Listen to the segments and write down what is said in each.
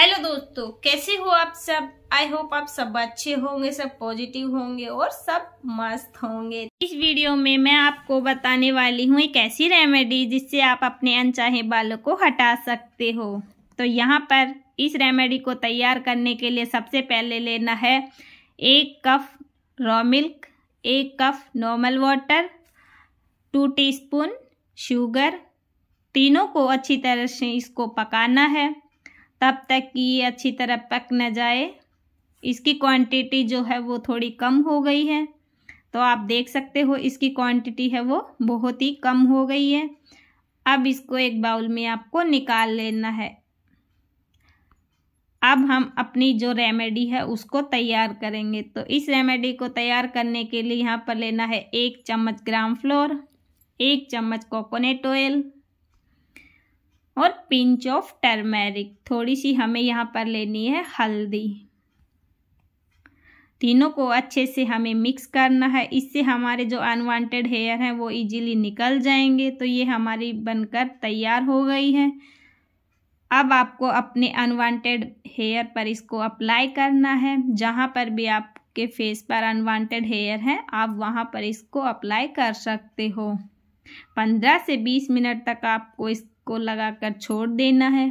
hello दोस्तों कैसे हो आप सब आई होप आप सब अच्छे होंगे सब पॉजिटिव होंगे और सब मस्त होंगे इस वीडियो में मैं आपको बताने वाली हूँ एक ऐसी रेमेडी जिससे आप अपने अनचाहे बालों को हटा सकते हो तो यहाँ पर इस रेमेडी को तैयार करने के लिए सबसे पहले लेना है एक कप रॉ मिल्क एक cup normal water two T sugar तीनों को अच्छी तरह से इसको पकाना है तब तक कि ये अच्छी तरह पक न जाए इसकी क्वांटिटी जो है वो थोड़ी कम हो गई है तो आप देख सकते हो इसकी क्वांटिटी है वो बहुत ही कम हो गई है अब इसको एक बाउल में आपको निकाल लेना है अब हम अपनी जो रेमेडी है उसको तैयार करेंगे तो इस रेमेडी को तैयार करने के लिए यहाँ पर लेना है एक चम्मच ग्राम फ्लोर एक चम्मच कोकोनट ऑयल और पिंच ऑफ टर्मेरिक थोड़ी सी हमें यहाँ पर लेनी है हल्दी तीनों को अच्छे से हमें मिक्स करना है इससे हमारे जो अनवांटेड हेयर हैं वो इजीली निकल जाएंगे तो ये हमारी बनकर तैयार हो गई है अब आपको अपने अनवांटेड हेयर पर इसको अप्लाई करना है जहाँ पर भी आपके फेस पर अनवांटेड हेयर है आप वहाँ पर इसको अप्लाई कर सकते हो पंद्रह से बीस मिनट तक आपको इस को लगाकर छोड़ देना है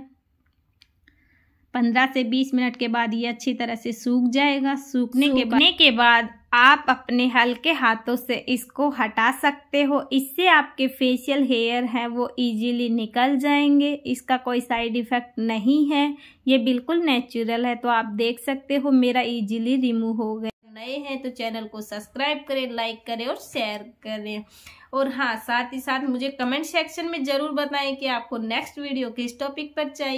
पंद्रह से बीस मिनट के बाद ये अच्छी तरह से सूख जाएगा सूखने, सूखने के बाद के बाद आप अपने हल्के हाथों से इसको हटा सकते हो इससे आपके फेशियल हेयर हैं वो इजीली निकल जाएंगे इसका कोई साइड इफ़ेक्ट नहीं है ये बिल्कुल नेचुरल है तो आप देख सकते हो मेरा इजीली रिमूव हो गया नए हैं तो चैनल को सब्सक्राइब करें लाइक करें और शेयर करें और हाँ साथ ही साथ मुझे कमेंट सेक्शन में ज़रूर बताएं कि आपको नेक्स्ट वीडियो किस टॉपिक पर चाहिए